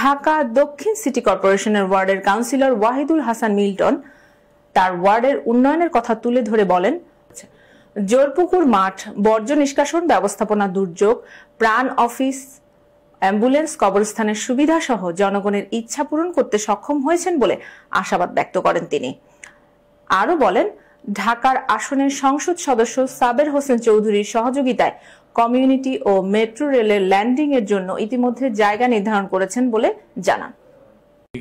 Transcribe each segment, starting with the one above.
ঢাকা দক্ষিণ সিটি কর্পোরেশনের ওয়ার্ডের কাউন্সিলর ওয়াহিদুল হাসান মিল্টন তার ওয়ার্ডের উন্নয়নের কথা তুলে ধরে বলেন জোরপুকুর মাঠ বর্জ্য নিষ্কাশন ব্যবস্থাপনা দুর্যোগ প্রাণ অফিস অ্যাম্বুলেন্স কবরস্থানের সুবিধা সহ জনগণের ইচ্ছা পূরণ করতে সক্ষম হয়েছেন বলে আশাবাদ ব্যক্ত করেন তিনি আরও বলেন ঢাকার আসনের সংসদ সদস্য সাবের হোসেন চৌধুরীর সহযোগিতায় কমিউনিটি ও মেট্রো রেলের ল্যান্ডিং এর জন্য ইতিমধ্যে জায়গা নির্ধারণ করেছেন বলে জানান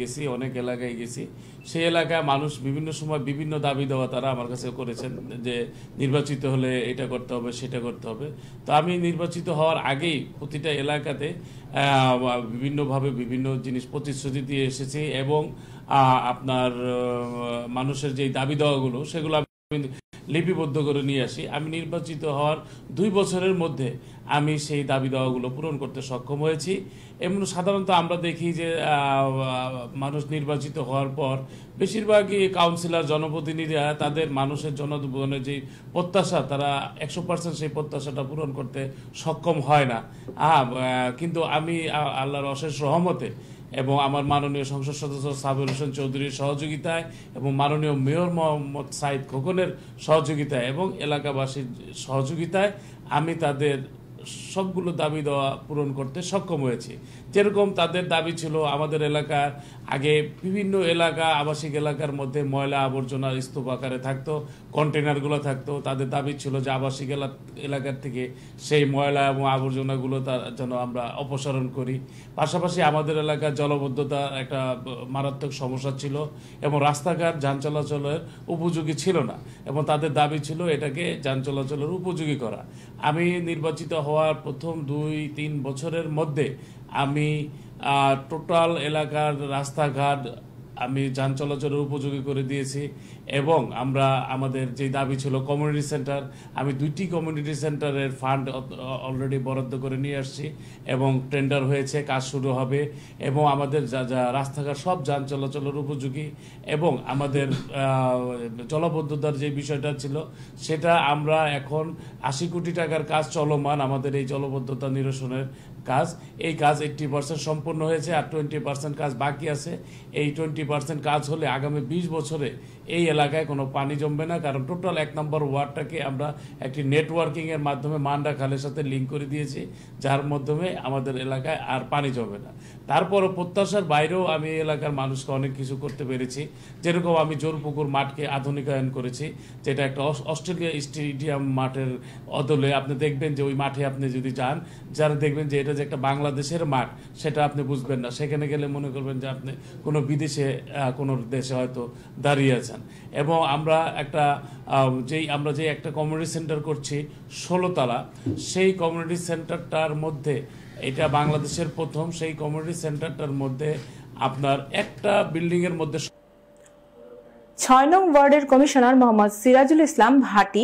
গেছি অনেক এলাকায় গেছি সেই এলাকায় মানুষ বিভিন্ন সময় বিভিন্ন দাবি দেওয়া তারা আমার কাছে করেছেন যে নির্বাচিত হলে এটা করতে হবে সেটা করতে হবে তো আমি নির্বাচিত হওয়ার আগেই প্রতিটা এলাকাতে বিভিন্নভাবে বিভিন্ন জিনিস প্রতিশ্রুতি দিয়ে এসেছি এবং আপনার মানুষের যে দাবি দেওয়াগুলো সেগুলো আমি লিপিবদ্ধ করে নিয়ে আসি আমি নির্বাচিত হওয়ার দুই বছরের মধ্যে আমি সেই দাবি দাওয়াগুলো পূরণ করতে সক্ষম হয়েছি এমন সাধারণত আমরা দেখি যে মানুষ নির্বাচিত হওয়ার পর বেশিরভাগই কাউন্সিলর জনপ্রতিনিধিরা তাদের মানুষের জনগণের যে প্রত্যাশা তারা একশো পার্সেন্ট সেই প্রত্যাশাটা পূরণ করতে সক্ষম হয় না কিন্তু আমি আল্লাহর অশেষ রহমতে এবং আমার মাননীয় সংসদ সদস্য সাবুল হোসেন চৌধুরীর সহযোগিতায় এবং মাননীয় মেয়র মোহাম্মদ সাইদ খোকনের সহযোগিতায় এবং এলাকাবাসীর সহযোগিতায় আমি তাদের সবগুলো দাবি দেওয়া পূরণ করতে সক্ষম হয়েছি যেরকম তাদের দাবি ছিল আমাদের এলাকার আগে বিভিন্ন এলাকা আবাসিক এলাকার মধ্যে ময়লা আবর্জনা স্তূপ আকারে থাকতো কন্টেনারগুলো থাকতো তাদের দাবি ছিল যে আবাসিক এলাকার থেকে সেই ময়লা এবং আবর্জনাগুলো তার যেন আমরা অপসারণ করি পাশাপাশি আমাদের এলাকার জলবদ্ধতা একটা মারাত্মক সমস্যা ছিল এবং রাস্তাঘাট যান চলাচলের উপযোগী ছিল না এবং তাদের দাবি ছিল এটাকে যান চলাচলের উপযোগী করা আমি নির্বাচিত হওয়ার প্রথম দুই তিন বছরের মধ্যে আমি আমি টোটাল এলাকার রাস্তাঘাট আমি যান চলাচলের উপযোগী করে দিয়েছি এবং আমরা আমাদের যে দাবি ছিল কমিউনিটি সেন্টার আমি দুইটি কমিউনিটি সেন্টারের ফান্ড অলরেডি বরাদ্দ করে নিয়ে আসছি এবং টেন্ডার হয়েছে কাজ শুরু হবে এবং আমাদের যা যা রাস্তাঘাট সব যান চলাচলের উপযোগী এবং আমাদের জলবদ্ধতার যে বিষয়টা ছিল সেটা আমরা এখন আশি কোটি টাকার কাজ চলমান আমাদের এই জলবদ্ধতা নিরসনের কাজ এই কাজ এইট্টি পার্সেন্ট সম্পূর্ণ হয়েছে আর টোয়েন্টি পার্সেন্ট কাজ বাকি আছে এই টোয়েন্টি পার্সেন্ট কাজ হলে আগামী বিশ বছরে এই এলাকায় কোনো পানি জমবে না কারণ টোটাল এক নম্বর ওয়ার্ডটাকে আমরা একটি নেটওয়ার্কিংয়ের মাধ্যমে মান্ডা খালের সাথে লিঙ্ক করে দিয়েছি যার মাধ্যমে আমাদের এলাকায় আর পানি জমবে না তারপরও প্রত্যাশার বাইরেও আমি এলাকার মানুষকে অনেক কিছু করতে পেরেছি যেরকম আমি জোরপুকুর মাঠকে আধুনিকায়ন করেছি যেটা একটা অস্ট্রেলিয়া স্টেডিয়াম মাঠের অদলে আপনি দেখবেন যে ওই মাঠে আপনি যদি যান যারা দেখবেন যে এটা এটা যে একটা বাংলাদেশের মাঠ সেটা আপনি বুঝবেন না সেখানে গেলে মনে করবেন যে আপনি কোনো বিদেশে কোনো দেশে হয়তো দাঁড়িয়ে আছেন এবং আমরা একটা যেই আমরা যে একটা কমিউনিটি সেন্টার করছি ষোলোতলা সেই কমিউনিটি সেন্টারটার মধ্যে এটা বাংলাদেশের প্রথম সেই কমিউনিটি সেন্টারটার মধ্যে আপনার একটা বিল্ডিংয়ের মধ্যে ছয় নং ওয়ার্ডের কমিশনার মোহাম্মদ সিরাজুল ইসলাম ভাটি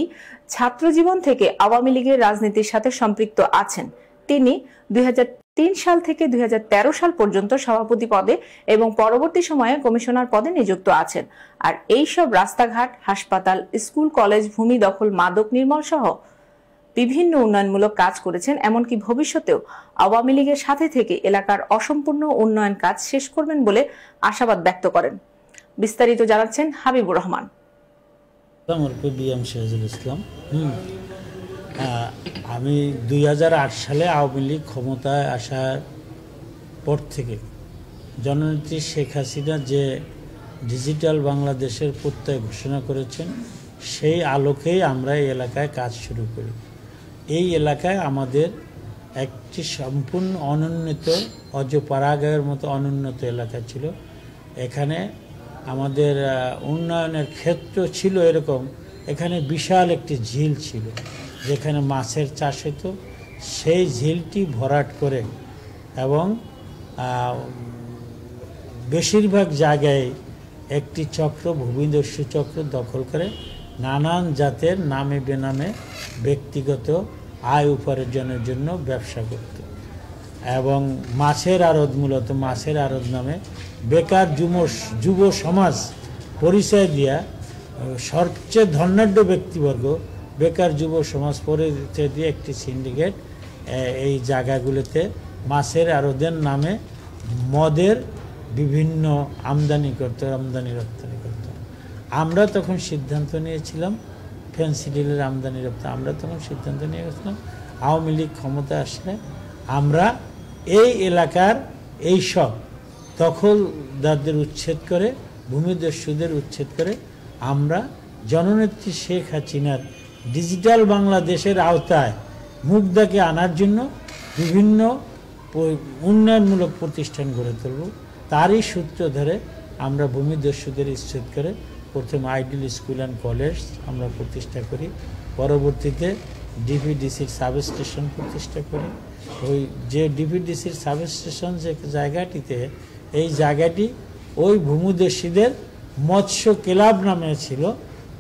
ছাত্রজীবন থেকে আওয়ামী লীগের রাজনীতির সাথে সম্পৃক্ত আছেন তিনি দুই সাল থেকে দুই সাল পর্যন্ত সভাপতি পদে এবং পরবর্তী সময়ে কমিশনার পদে নিযুক্ত আছেন আর এই সব রাস্তাঘাট হাসপাতাল স্কুল কলেজ ভূমি দখল মাদক নির্মল সহ বিভিন্ন উন্নয়নমূলক কাজ করেছেন এমনকি ভবিষ্যতেও আওয়ামী লীগের সাথে থেকে এলাকার অসম্পূর্ণ উন্নয়ন কাজ শেষ করবেন বলে আশাবাদ ব্যক্ত করেন বিস্তারিত জানাচ্ছেন হাবিবুর রহমান আমি দুই সালে আওয়ামী লীগ ক্ষমতায় আসার পর থেকে জননেত্রী শেখ হাসিনা যে ডিজিটাল বাংলাদেশের প্রত্যয় ঘোষণা করেছেন সেই আলোকেই আমরা এই এলাকায় কাজ শুরু করি এই এলাকায় আমাদের একটি সম্পূর্ণ অনুন্নত অজপারাগের মতো অনুন্নত এলাকা ছিল এখানে আমাদের উন্নয়নের ক্ষেত্র ছিল এরকম এখানে বিশাল একটি ঝিল ছিল যেখানে মাছের চাষ হতো সেই ঝিলটি ভরাট করে এবং বেশিরভাগ জায়গায় একটি চক্র ভূমিদস্যু চক্র দখল করে নানান জাতের নামে বেনামে ব্যক্তিগত আয় উপার্জনের জন্য ব্যবসা করত এবং মাছের আড়ত মূলত মাছের আড়ত নামে বেকার যুব যুব সমাজ পরিচয় দিয়া সবচেয়ে ধনাঢ্য ব্যক্তিবর্গ বেকার যুব সমাজ দিয়ে একটি সিন্ডিকেট এই জায়গাগুলোতে মাছের আরোদের নামে মদের বিভিন্ন আমদানি করতে আমদানি রপ্তানি করত আমরা তখন সিদ্ধান্ত নিয়েছিলাম ডিলের আমদানি রপ্তানি আমরা তখন সিদ্ধান্ত নিয়ে গেছিলাম আওয়ামী লীগ ক্ষমতা আসলে আমরা এই এলাকার এই সব দখলদারদের উচ্ছেদ করে ভূমিদস্যুদের উচ্ছেদ করে আমরা জননেত্রী শেখ হাসিনার ডিজিটাল বাংলাদেশের আওতায় মুগ্ধাকে আনার জন্য বিভিন্ন উন্নয়নমূলক প্রতিষ্ঠান গড়ে তুলব তারই সূত্র ধরে আমরা ভূমিদস্যুদের ইচ্ছেদ করে প্রথম আইডিয়াল স্কুল অ্যান্ড কলেজ আমরা প্রতিষ্ঠা করি পরবর্তীতে ডিভিডিসির সাব স্টেশন প্রতিষ্ঠা করি ওই যে ডিভিডিসির সাব স্টেশন যে জায়গাটিতে এই জায়গাটি ওই ভূমিদস্যুদের মৎস্য ক্লাব নামে ছিল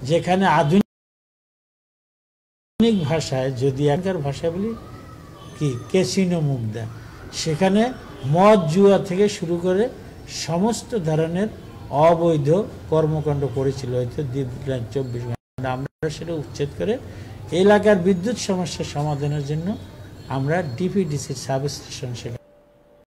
যেখানে আধুনিক অনেক ভাষায় যদি একের ভাষা বলি কি ক্যাসিনো মুগদা সেখানে মদ জুয়া থেকে শুরু করে সমস্ত ধরনের অবৈধ কর্মকাণ্ড করেছিল হয়তো দ্বীপ চব্বিশ ঘন্টা আমরা সেটা উচ্ছেদ করে এলাকার বিদ্যুৎ সমস্যা সমাধানের জন্য আমরা ডিপিডিসির সাবস্টেশন সেখানে